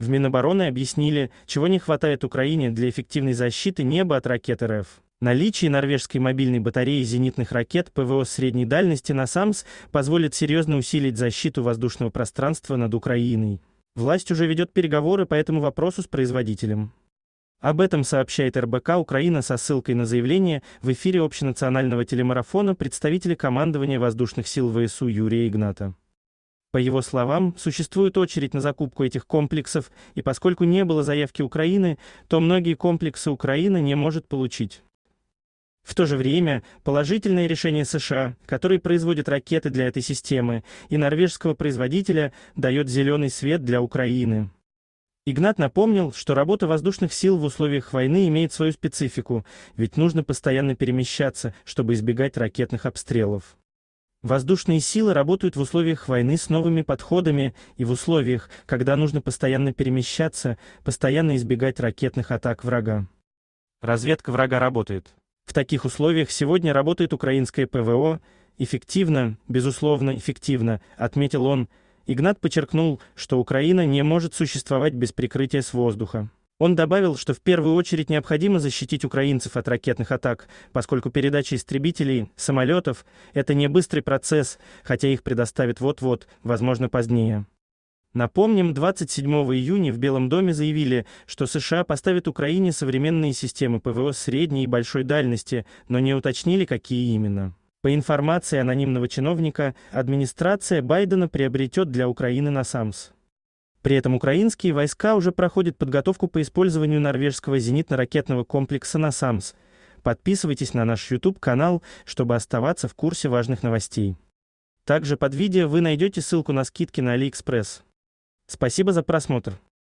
В Минобороны объяснили, чего не хватает Украине для эффективной защиты неба от ракет РФ. Наличие норвежской мобильной батареи зенитных ракет ПВО средней дальности на САМС позволит серьезно усилить защиту воздушного пространства над Украиной. Власть уже ведет переговоры по этому вопросу с производителем. Об этом сообщает РБК Украина со ссылкой на заявление в эфире общенационального телемарафона представителя командования воздушных сил ВСУ Юрия Игната. По его словам, существует очередь на закупку этих комплексов, и поскольку не было заявки Украины, то многие комплексы Украина не может получить. В то же время, положительное решение США, который производит ракеты для этой системы, и норвежского производителя, дает зеленый свет для Украины. Игнат напомнил, что работа воздушных сил в условиях войны имеет свою специфику, ведь нужно постоянно перемещаться, чтобы избегать ракетных обстрелов. Воздушные силы работают в условиях войны с новыми подходами и в условиях, когда нужно постоянно перемещаться, постоянно избегать ракетных атак врага. Разведка врага работает. В таких условиях сегодня работает украинское ПВО, эффективно, безусловно, эффективно, отметил он. Игнат подчеркнул, что Украина не может существовать без прикрытия с воздуха. Он добавил, что в первую очередь необходимо защитить украинцев от ракетных атак, поскольку передача истребителей, самолетов – это не быстрый процесс, хотя их предоставят вот-вот, возможно, позднее. Напомним, 27 июня в Белом доме заявили, что США поставят Украине современные системы ПВО средней и большой дальности, но не уточнили, какие именно. По информации анонимного чиновника, администрация Байдена приобретет для Украины на САМС. При этом украинские войска уже проходят подготовку по использованию норвежского зенитно-ракетного комплекса «Насамс». Подписывайтесь на наш YouTube-канал, чтобы оставаться в курсе важных новостей. Также под видео вы найдете ссылку на скидки на AliExpress. Спасибо за просмотр.